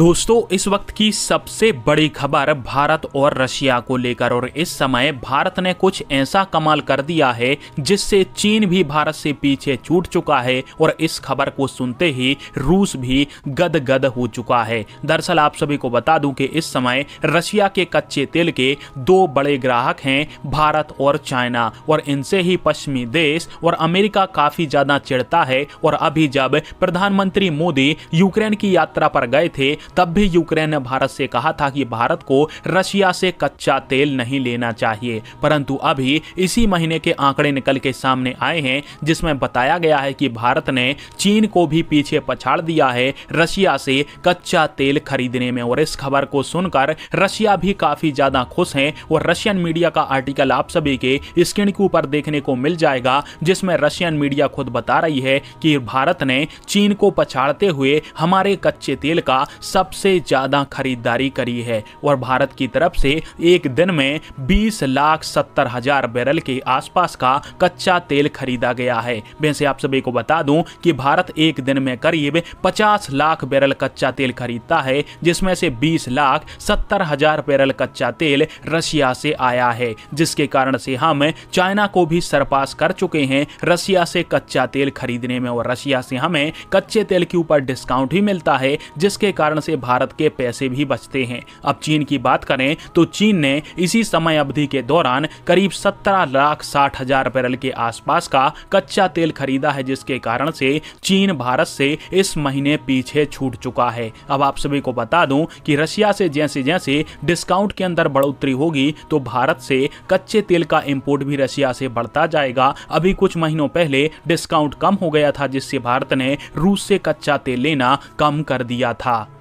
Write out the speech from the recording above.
दोस्तों इस वक्त की सबसे बड़ी खबर भारत और रशिया को लेकर और इस समय भारत ने कुछ ऐसा कमाल कर दिया है जिससे चीन भी भारत से पीछे छूट चुका है और इस खबर को सुनते ही रूस भी गदगद हो चुका है दरअसल आप सभी को बता दूं कि इस समय रशिया के कच्चे तेल के दो बड़े ग्राहक हैं भारत और चाइना और इनसे ही पश्चिमी देश और अमेरिका काफी ज्यादा चिड़ता है और अभी जब प्रधानमंत्री मोदी यूक्रेन की यात्रा पर गए थे तब भी यूक्रेन ने भारत से कहा था कि भारत को रशिया से कच्चा तेल नहीं लेना चाहिए परंतु अभी इसी महीने के आंकड़े निकल के सामने आए हैं जिसमें बताया गया है कि भारत ने चीन को भी पीछे पछाड़ दिया है रशिया से कच्चा तेल खरीदने में और इस खबर को सुनकर रशिया भी काफी ज्यादा खुश है और रशियन मीडिया का आर्टिकल आप सभी के स्क्रीन के ऊपर देखने को मिल जाएगा जिसमें रशियन मीडिया खुद बता रही है कि भारत ने चीन को पछाड़ते हुए हमारे कच्चे तेल का सबसे ज़्यादा खरीदारी करी है और भारत की तरफ से एक दिन में बीस लाख सत्तर हजार बैरल के आसपास का कच्चा तेल खरीदा गया है वैसे आप सभी को बता दूं कि भारत एक दिन में करीब 50 लाख बैरल कच्चा तेल खरीदता है जिसमें से 20 लाख सत्तर हजार बैरल कच्चा तेल रशिया से आया है जिसके कारण से हम चाइना को भी सरपास कर चुके हैं रशिया से कच्चा तेल खरीदने में और रशिया से हमें कच्चे तेल के ऊपर डिस्काउंट भी मिलता है जिसके कारण कारण से भारत के पैसे भी बचते हैं अब चीन की बात करें तो चीन ने इसी समय अवधि के दौरान करीब सत्रह लाख साठ हजार बैरल के आसपास का कच्चा तेल खरीदा है जिसके कारण से चीन भारत से इस महीने पीछे छूट चुका है अब आप सभी को बता दूं कि रशिया से जैसे जैसे डिस्काउंट के अंदर बढ़ोतरी होगी तो भारत से कच्चे तेल का इम्पोर्ट भी रशिया से बढ़ता जाएगा अभी कुछ महीनों पहले डिस्काउंट कम हो गया था जिससे भारत ने रूस से कच्चा तेल लेना कम कर दिया था